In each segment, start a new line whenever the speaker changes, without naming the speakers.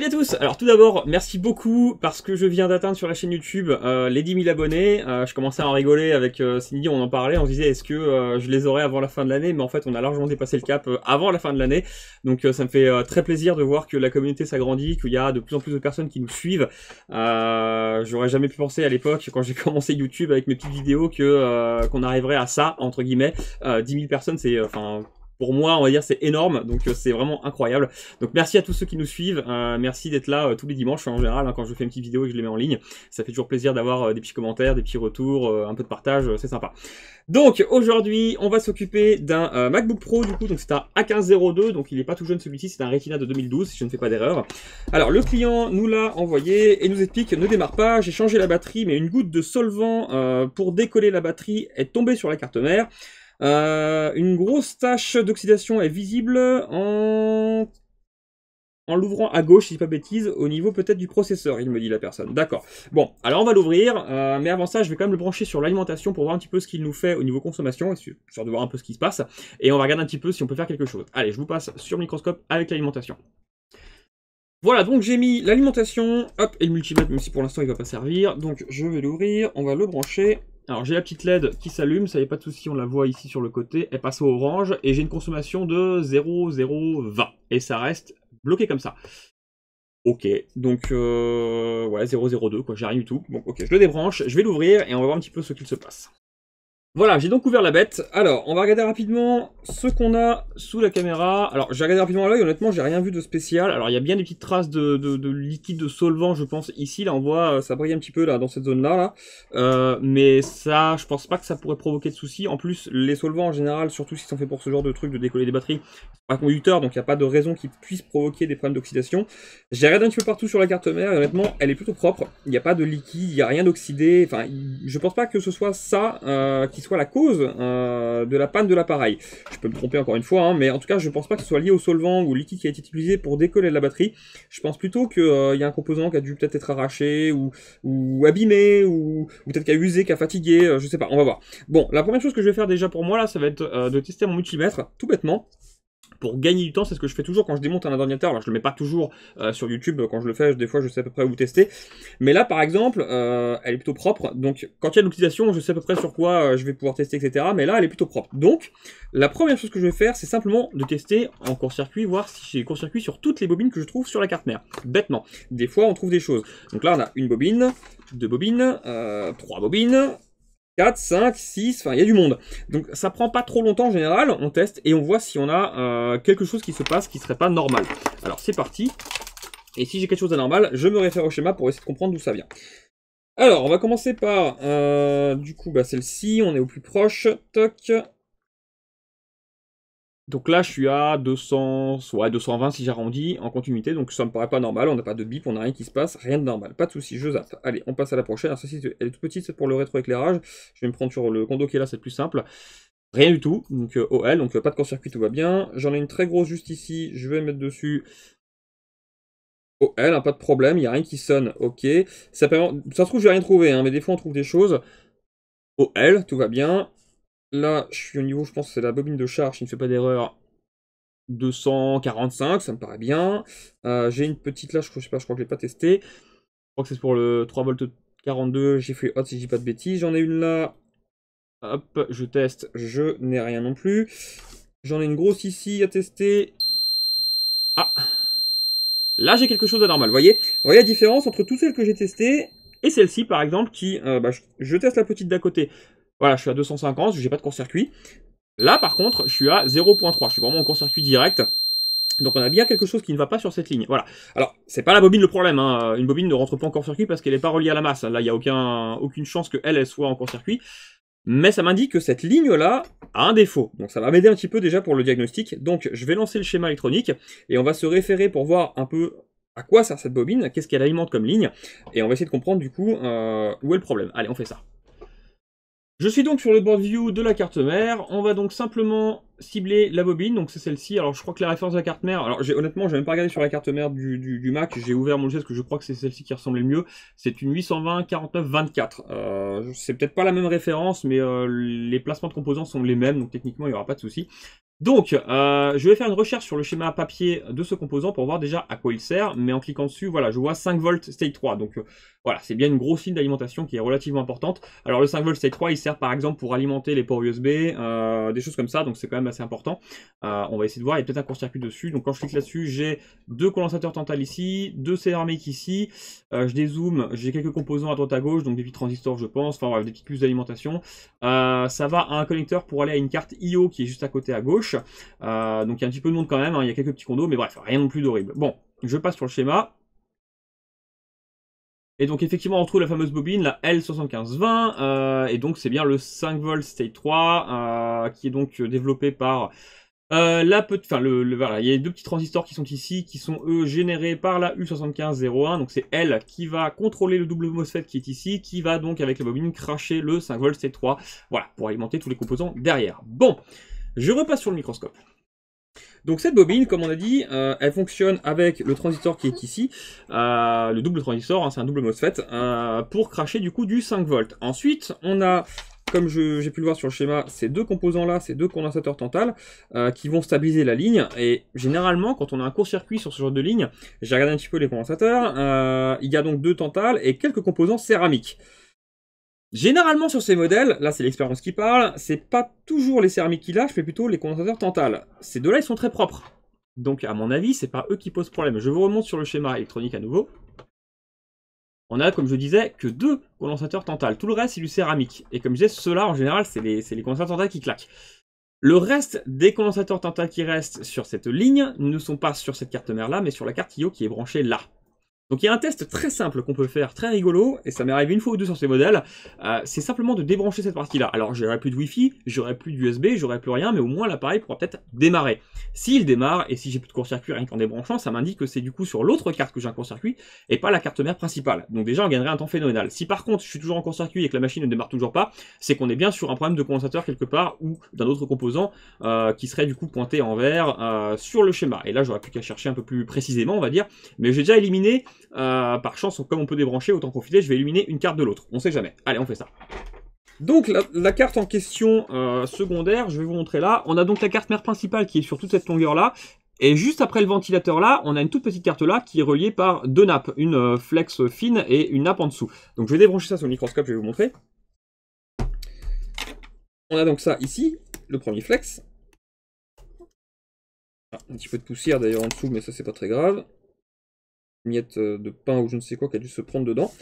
Salut à tous Alors tout d'abord, merci beaucoup parce que je viens d'atteindre sur la chaîne YouTube euh, les 10 000 abonnés. Euh, je commençais à en rigoler avec euh, Cindy, on en parlait, on se disait est-ce que je les aurais avant la fin de l'année Mais en fait, on a largement dépassé le cap avant la fin de l'année. Donc ça me fait très plaisir de voir que la communauté s'agrandit, qu'il y a de plus en plus de personnes qui nous suivent. J'aurais jamais pu penser à l'époque, quand j'ai commencé YouTube avec mes petites vidéos, que qu'on arriverait à ça, entre guillemets. 10 000 personnes, c'est... enfin pour moi, on va dire, c'est énorme. Donc, euh, c'est vraiment incroyable. Donc, merci à tous ceux qui nous suivent. Euh, merci d'être là euh, tous les dimanches hein, en général hein, quand je fais une petite vidéo et que je les mets en ligne. Ça fait toujours plaisir d'avoir des petits commentaires, des petits retours, un peu de partage. c'est sympa. Donc, aujourd'hui, on va s'occuper d'un MacBook Pro. Du coup, donc c'est un A1502. Donc, il n'est pas tout jeune celui-ci. C'est un Retina de 2012, si je ne fais pas d'erreur. Alors, le client nous l'a envoyé et nous explique ne démarre pas. J'ai changé la batterie, mais une goutte de solvant pour décoller la batterie est tombée sur la carte mère. Euh, une grosse tache d'oxydation est visible en, l'ouvrant à gauche, si pas bêtise, au niveau peut-être du processeur, il me dit la personne. D'accord. Bon, alors on va l'ouvrir, euh, mais avant ça, je vais quand même le brancher sur l'alimentation pour voir un petit peu ce qu'il nous fait au niveau consommation, histoire de voir un peu ce qui se passe, et on va regarder un petit peu si on peut faire quelque chose. Allez, je vous passe sur le microscope avec l'alimentation. Voilà, donc j'ai mis l'alimentation, hop, et le multimètre, même si pour l'instant il ne va pas servir. Donc je vais l'ouvrir, on va le brancher. Alors j'ai la petite LED qui s'allume, ça est pas de souci, on la voit ici sur le côté, elle passe au orange et j'ai une consommation de 0,020 et ça reste bloqué comme ça. Ok, donc euh, ouais 0,02 quoi, j'ai rien du tout. Bon ok, je le débranche, je vais l'ouvrir et on va voir un petit peu ce qu'il se passe. Voilà, j'ai donc ouvert la bête. Alors, on va regarder rapidement ce qu'on a sous la caméra. Alors, j'ai regardé rapidement à l'œil, honnêtement, j'ai rien vu de spécial. Alors, il y a bien des petites traces de, liquide de solvant, je pense, ici. Là, on voit, euh, ça brille un petit peu, là, dans cette zone-là. Euh, mais ça, je pense pas que ça pourrait provoquer de soucis. En plus, les solvants, en général, surtout s'ils sont faits pour ce genre de truc, de décoller des batteries, pas conducteurs, donc il n'y a pas de raison qui puissent provoquer des problèmes d'oxydation. J'ai regardé un petit peu partout sur la carte mère, honnêtement, elle est plutôt propre. Il n'y a pas de liquide, il n'y a rien d'oxydé. Enfin, je pense pas que ce soit ça euh, qui soit soit la cause euh, de la panne de l'appareil. Je peux me tromper encore une fois, hein, mais en tout cas, je ne pense pas que ce soit lié au solvant ou au liquide qui a été utilisé pour décoller de la batterie. Je pense plutôt qu'il euh, y a un composant qui a dû peut-être être arraché ou, abîmé ou, peut-être qui a usé, qui a fatigué, je euh, je sais pas, on va voir. Bon, la première chose que je vais faire déjà pour moi là, ça va être de tester mon multimètre, tout bêtement pour gagner du temps. C'est ce que je fais toujours quand je démonte un ordinateur. Alors je le mets pas toujours euh, sur YouTube euh, quand je le fais, des fois je sais à peu près où tester. Mais là par exemple, euh, elle est plutôt propre. Donc quand il y a de l'utilisation, je sais à peu près sur quoi je vais pouvoir tester, etc. Mais là elle est plutôt propre. Donc la première chose que je vais faire, c'est simplement de tester en court-circuit, voir si j'ai court-circuit sur toutes les bobines que je trouve sur la carte mère. Bêtement. Des fois on trouve des choses. Donc là on a une bobine, deux bobines, trois bobines, 4, 5, 6, enfin il y a du monde. Donc ça prend pas trop longtemps en général, on teste et on voit si on a euh, quelque chose qui se passe qui serait pas normal. Alors c'est parti, et si j'ai quelque chose d'anormal, je me réfère au schéma pour essayer de comprendre d'où ça vient. Alors on va commencer par, euh, du coup bah celle-ci, on est au plus proche, toc, donc là, je suis à 200, ouais, 220 si j'arrondis en continuité. Donc ça me paraît pas normal. On n'a pas de bip, on n'a rien qui se passe, rien de normal. Pas de souci, je zappe. Allez, on passe à la prochaine. Alors, celle-ci, elle est toute petite, c'est pour le rétroéclairage. Je vais me prendre sur le condo qui est là, c'est plus simple. Rien du tout. Donc euh, OL, donc euh, pas de court-circuit, tout va bien. J'en ai une très grosse juste ici. Je vais mettre dessus OL, hein, pas de problème. Il n'y a rien qui sonne. Ok. Ça, se trouve, je n'ai rien trouvé, hein, mais des fois, on trouve des choses. OL, tout va bien. Là, je suis au niveau, je pense, c'est la bobine de charge, Il ne fait pas d'erreur. 245, ça me paraît bien. Euh, j'ai une petite là, je, ne sais pas, je crois que je l'ai pas testé. Je crois que c'est pour le 3 volts 42, j'ai fait hot si je dis pas de bêtises. J'en ai une là. Hop, je teste, je n'ai rien non plus. J'en ai une grosse ici à tester. Ah Là, j'ai quelque chose d'anormal, voyez Vous voyez la différence entre toutes celles que j'ai testées et celle-ci, par exemple, qui... Euh, bah, je teste la petite d'à côté. Voilà, je suis à 250, n'ai pas de court-circuit. Là, par contre, je suis à 0.3. Je suis vraiment en court-circuit direct. Donc on a bien quelque chose qui ne va pas sur cette ligne. Voilà. Alors, c'est pas la bobine le problème. Hein. Une bobine ne rentre pas en court-circuit parce qu'elle n'est pas reliée à la masse. Là, il n'y a aucun, aucune chance qu'elle elle soit en court-circuit. Mais ça m'indique que cette ligne-là a un défaut. Donc ça va m'aider un petit peu déjà pour le diagnostic. Donc je vais lancer le schéma électronique et on va se référer pour voir un peu à quoi sert cette bobine, qu'est-ce qu'elle alimente comme ligne. Et on va essayer de comprendre du coup euh, où est le problème. Allez, on fait ça. Je suis donc sur le board view de la carte mère. On va donc simplement cibler la bobine. Donc c'est celle-ci. Alors je crois que la référence de la carte mère. Alors honnêtement, j'ai même pas regardé sur la carte mère du, Mac. J'ai ouvert mon geste que je crois que c'est celle-ci qui ressemblait le mieux. C'est une 820 49 24. c'est peut-être pas la même référence, mais euh, les placements de composants sont les mêmes. Donc techniquement, il n'y aura pas de souci. Donc, euh, je vais faire une recherche sur le schéma papier de ce composant pour voir déjà à quoi il sert. Mais en cliquant dessus, voilà, je vois 5 v state 3. Donc euh, voilà, c'est bien une grosse ligne d'alimentation qui est relativement importante. Alors le 5 v state 3, il sert par exemple pour alimenter les ports USB, euh, des choses comme ça. Donc c'est quand même assez important. on va essayer de voir, il y a peut-être un court-circuit dessus. Donc quand je clique là-dessus, j'ai deux condensateurs Tantal ici, deux céramiques ici. je dézoome, j'ai quelques composants à droite à gauche, donc des petits transistors je pense. Enfin bref, des petites puces d'alimentation. ça va à un connecteur pour aller à une carte IO qui est juste à côté à gauche. Euh, donc il y a un petit peu de monde quand même, hein. il y a quelques petits condos, mais bref, rien non plus d'horrible. Bon, je passe sur le schéma. Et donc effectivement on retrouve la fameuse bobine, la L7520, euh, et donc c'est bien le 5 v State 3, euh, qui est donc développé par la la enfin le, voilà, il y a les deux petits transistors qui sont ici, qui sont eux générés par la U7501, donc c'est elle qui va contrôler le double MOSFET qui est ici, qui va donc avec la bobine cracher le 5 v State 3 voilà, pour alimenter tous les composants derrière. Bon, je repasse sur le microscope. Donc cette bobine, comme on a dit, euh, elle fonctionne avec le transistor qui est ici, euh, le double transistor, hein, c'est un double MOSFET, euh, pour cracher du coup du 5 volts. Ensuite, on a, comme j'ai pu le voir sur le schéma, ces deux composants-là, ces deux condensateurs tantales, qui vont stabiliser la ligne. Et généralement, quand on a un court-circuit sur ce genre de ligne, j'ai regardé un petit peu les condensateurs, il y a donc deux tantales et quelques composants céramiques. Généralement sur ces modèles, là c'est l'expérience qui parle, c'est pas toujours les céramiques qui lâchent, mais plutôt les condensateurs tantales. Ces deux-là ils sont très propres. Donc à mon avis, c'est pas eux qui posent problème. Je vous remonte sur le schéma électronique à nouveau. On a, comme je disais, que deux condensateurs tantales. Tout le reste, c'est du céramique. Et comme je disais, ceux-là, en général, c'est les, les condensateurs tantales qui claquent. Le reste des condensateurs tantales qui restent sur cette ligne ne sont pas sur cette carte mère-là, mais sur la carte IO qui est branchée là. Donc il y a un test très simple qu'on peut faire, très rigolo, et ça m'est arrivé une fois ou deux sur ces modèles, euh, c'est simplement de débrancher cette partie-là. Alors j'aurai plus de Wi-Fi, j'aurai plus d'USB, j'aurai plus rien, mais au moins l'appareil pourra peut-être démarrer. S'il démarre, et si j'ai plus de court-circuit rien qu'en débranchant, ça m'indique que c'est du coup sur l'autre carte que j'ai un court-circuit, et pas la carte mère principale. Donc déjà on gagnerait un temps phénoménal. Si par contre je suis toujours en court-circuit et que la machine ne démarre toujours pas, c'est qu'on est bien sur un problème de condensateur quelque part, ou d'un autre composant euh, qui serait du coup pointé en vert euh, sur le schéma. Et là j'aurais plus qu'à chercher un peu plus précisément on va dire, mais j'ai déjà éliminé euh, par chance, comme on peut débrancher, autant profiter, je vais éliminer une carte de l'autre. On sait jamais. Allez, on fait ça. Donc la, carte en question euh, secondaire, je vais vous montrer là. On a donc la carte mère principale qui est sur toute cette longueur-là. Et juste après le ventilateur là, on a une toute petite carte là qui est reliée par deux nappes, une euh, flex fine et une nappe en dessous. Donc je vais débrancher ça sur le microscope, je vais vous montrer. On a donc ça ici, le premier flex. Ah, un petit peu de poussière d'ailleurs en dessous, mais ça c'est pas très grave miette euh, de pain ou je ne sais quoi qui a dû se prendre dedans.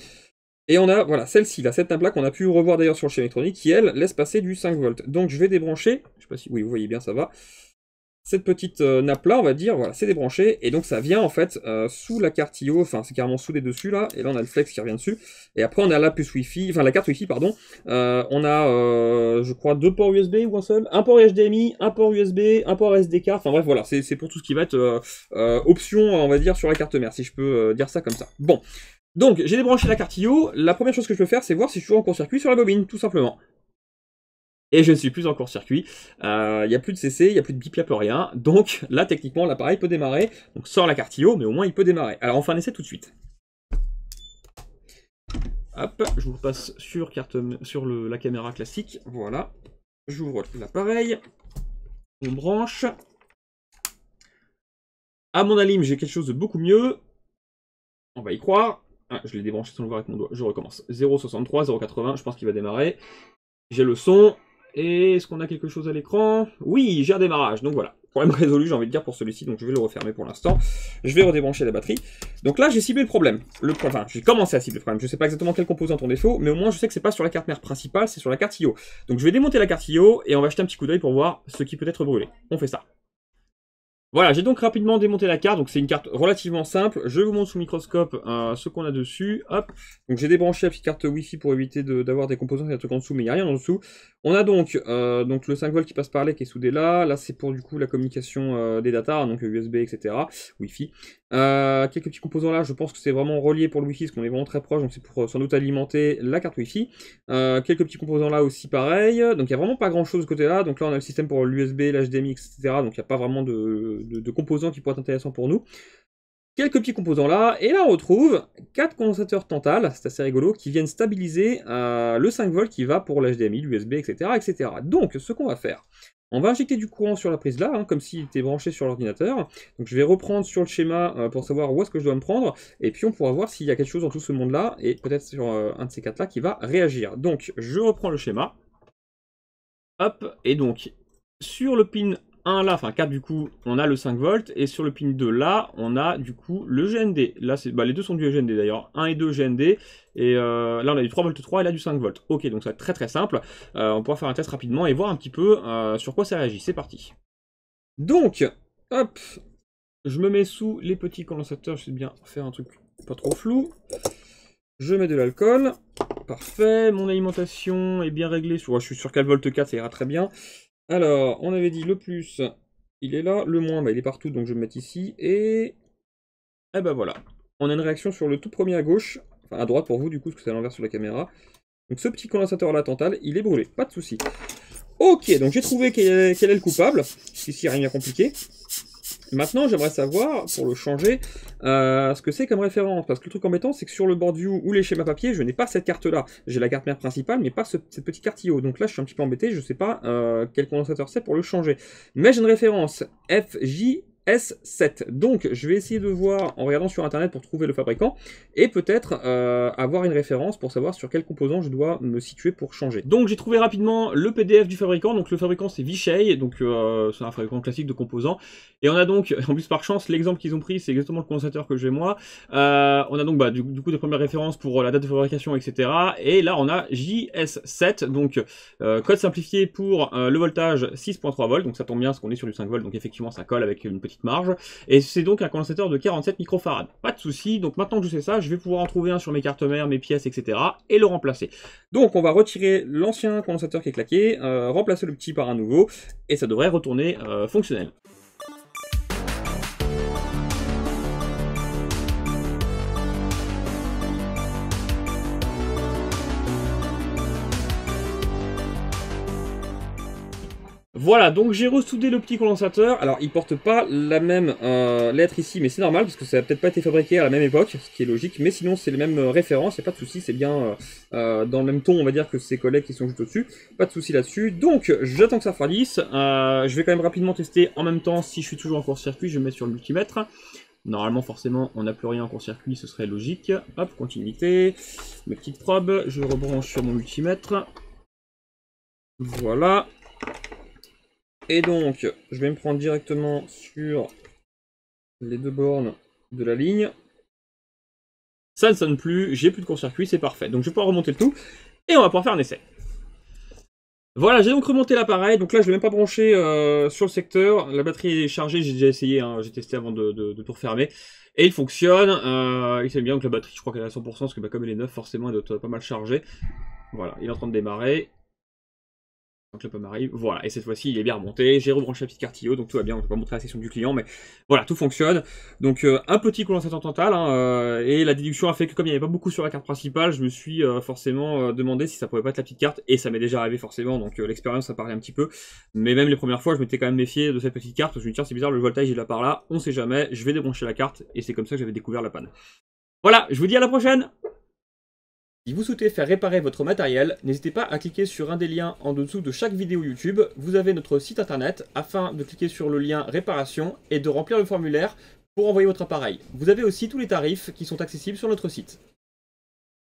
Et on a, voilà, celle-ci, la un plaque, qu'on a pu revoir d'ailleurs sur le chien électronique, qui, elle, laisse passer du 5 volts. Donc je vais débrancher, je sais pas si, oui, vous voyez bien, ça va cette petite euh, nappe là, on va dire, voilà, c'est débranché, et donc ça vient en fait euh, sous la carte IO, enfin c'est carrément sous les dessus là, et là on a le flex qui revient dessus, et après on a la puce wi enfin la carte Wi-Fi pardon, euh, on a je crois deux ports USB ou un seul, un port HDMI, un port USB, un port SD card, enfin bref voilà, c'est pour tout ce qui va être option on va dire sur la carte mère, si je peux dire ça comme ça. Bon, donc j'ai débranché la carte IO, la première chose que je peux faire c'est voir si je suis en court-circuit sur la bobine, tout simplement et je ne suis plus en court-circuit. Il euh, n'y a plus de CC, il n'y a plus de BIP, a plus rien. Donc là, techniquement, l'appareil peut démarrer. Donc sort la carte I.O., mais au moins il peut démarrer. Alors on fait un essai tout de suite. Hop, je vous passe sur, carte, sur la caméra classique. Voilà. J'ouvre l'appareil. On branche. À mon alim, j'ai quelque chose de beaucoup mieux. On va y croire. Ah, je l'ai débranché sans le voir avec mon doigt. Je recommence. 0,63, 0,80. Je pense qu'il va démarrer. J'ai le son. Et est-ce qu'on a quelque chose à l'écran Oui, j'ai un démarrage, donc voilà. Problème résolu, j'ai envie de dire, pour celui-ci, donc je vais le refermer pour l'instant. Je vais redébrancher la batterie. Donc là, j'ai ciblé le problème. Le, enfin, j'ai commencé à cibler le problème. Je ne sais pas exactement quelle composante on défaut, mais au moins, je sais que c'est pas sur la carte mère principale, c'est sur la carte IO. Donc je vais démonter la carte IO et on va jeter un petit coup d'œil pour voir ce qui peut être brûlé. On fait ça. Voilà, j'ai donc rapidement démonté la carte. Donc c'est une carte relativement simple. Je vous montre sous microscope euh, ce qu'on a dessus. Hop. Donc j'ai débranché la petite carte Wi-Fi pour éviter d'avoir des composants qui des en dessous, mais il n'y a rien en dessous. On a donc, euh, donc le 5 volts qui passe par là, qui est soudé là. Là c'est pour du coup la communication euh, des data, donc USB, etc. Wi-Fi. Euh, quelques petits composants là, je pense que c'est vraiment relié pour le Wi-Fi, parce qu'on est vraiment très proche, donc c'est pour euh, sans doute alimenter la carte Wi-Fi. Euh, quelques petits composants là aussi pareil, donc il n'y a vraiment pas grand chose de côté là, donc là on a le système pour l'USB, l'HDMI, etc. Donc il n'y a pas vraiment de, composants qui pourraient être intéressants pour nous quelques petits composants là, et là on retrouve 4 condensateurs Tantal, c'est assez rigolo, qui viennent stabiliser le 5 v qui va pour l'HDMI, l'USB, etc., etc. Donc ce qu'on va faire, on va injecter du courant sur la prise là, hein, comme s'il était branché sur l'ordinateur. Donc je vais reprendre sur le schéma euh, pour savoir où est-ce que je dois me prendre, et puis on pourra voir s'il y a quelque chose dans tout ce monde-là, et peut-être sur euh, un de ces quatre-là qui va réagir. Donc je reprends le schéma. Hop, et donc sur le pin 1 là, enfin 4 du coup, on a le 5 volts. Et sur le pin 2 là, on a du coup le GND. Là, bah, les deux sont du GND d'ailleurs. 1 et 2 GND. Et euh, là, on a du 3 volts 3 et là du 5 volts. Ok, donc ça va être très très simple. Euh, on pourra faire un test rapidement et voir un petit peu euh, sur quoi ça réagit. C'est parti. Donc, hop, je me mets sous les petits condensateurs. Je sais bien faire un truc pas trop flou. Je mets de l'alcool. Parfait. Mon alimentation est bien réglée. Je suis sur 4 volts 4, ça ira très bien. Alors, on avait dit le plus, il est là. Le moins, bah, il est partout, donc je vais me mettre ici. Et... Eh ben voilà. On a une réaction sur le tout premier à gauche. Enfin, à droite pour vous, du coup, parce que c'est à l'envers sur la caméra. Donc ce petit condensateur-là, Tantal, il est brûlé. Pas de souci. Ok, donc j'ai trouvé quel est, quel est, le coupable. Ici, rien de compliqué. Maintenant, j'aimerais savoir, pour le changer, euh, ce que c'est comme référence. Parce que le truc embêtant, c'est que sur le board view ou les schémas papier, je n'ai pas cette carte-là. J'ai la carte mère principale, mais pas ce, cette petite carte IO. Donc là, je suis un petit peu embêté, je ne sais pas euh, quel condensateur c'est pour le changer. Mais j'ai une référence FJ S7. Donc je vais essayer de voir en regardant sur internet pour trouver le fabricant et peut-être euh, avoir une référence pour savoir sur quel composant je dois me situer pour changer. Donc j'ai trouvé rapidement le PDF du fabricant, donc le fabricant c'est Vichay, donc euh, c'est un fabricant classique de composants et on a donc, en plus par chance, l'exemple qu'ils ont pris c'est exactement le condensateur que j'ai moi, euh, on a donc bah, du, coup des premières références pour la date de fabrication etc et là on a JS7, donc code simplifié pour le voltage 6.3 volts, donc ça tombe bien parce qu'on est sur du 5 volts donc effectivement ça colle avec une petite marge. Et c'est donc un condensateur de 47 microfarads. Pas de souci, donc maintenant que je sais ça, je vais pouvoir en trouver un sur mes cartes mères, mes pièces, etc. et le remplacer. Donc on va retirer l'ancien condensateur qui est claqué, euh, remplacer le petit par un nouveau, et ça devrait retourner euh, fonctionnel. Voilà, donc j'ai ressoudé le petit condensateur. Alors, il porte pas la même euh, lettre ici, mais c'est normal, parce que ça n'a peut-être pas été fabriqué à la même époque, ce qui est logique. Mais sinon, c'est les mêmes euh, références, il a pas de souci, c'est bien euh, dans le même ton, on va dire, que ses collègues qui sont juste au-dessus. Pas de souci là-dessus. Donc, j'attends que ça refroidisse, je vais quand même rapidement tester en même temps, si je suis toujours en court-circuit, je mets sur le multimètre. Normalement, forcément, on n'a plus rien en court-circuit, ce serait logique. Hop, continuité. Mes petites probes, je rebranche sur mon multimètre. Voilà, et donc, je vais me prendre directement sur les deux bornes de la ligne. Ça ne sonne plus, j'ai plus de court-circuit, c'est parfait. Donc je vais pouvoir remonter le tout, et on va pouvoir faire un essai. Voilà, j'ai donc remonté l'appareil, donc là je ne l'ai même pas branché euh, sur le secteur, la batterie est chargée, j'ai déjà essayé, hein. j'ai testé avant de, tout refermer, et il fonctionne, euh, il s'aime bien, que la batterie je crois qu'elle est à 100%, parce que bah, comme elle est neuve forcément elle doit pas mal chargée. voilà, il est en train de démarrer, donc le pomme arrive. Voilà, et cette fois-ci, il est bien remonté. J'ai rebranché la petite I.O. donc tout va bien. On ne peut pas montrer la session du client, mais voilà, tout fonctionne. Donc, euh, un petit coup en tentantal. Hein, euh, et la déduction a fait que, comme il n'y avait pas beaucoup sur la carte principale, je me suis euh, forcément demandé si ça pouvait pas être la petite carte. Et ça m'est déjà arrivé, forcément. Donc, l'expérience a parlé un petit peu. Mais même les premières fois, je m'étais quand même méfié de cette petite carte. je me dit tiens, c'est bizarre, le voltage, il est là par là. On sait jamais. Je vais débrancher la carte. Et c'est comme ça que j'avais découvert la panne. Voilà, je vous dis à la prochaine si vous souhaitez faire réparer votre matériel, n'hésitez pas à cliquer sur un des liens en dessous de chaque vidéo YouTube. Vous avez notre site internet afin de cliquer sur le lien réparation et de remplir le formulaire pour envoyer votre appareil. Vous avez aussi tous les tarifs qui sont accessibles sur notre site.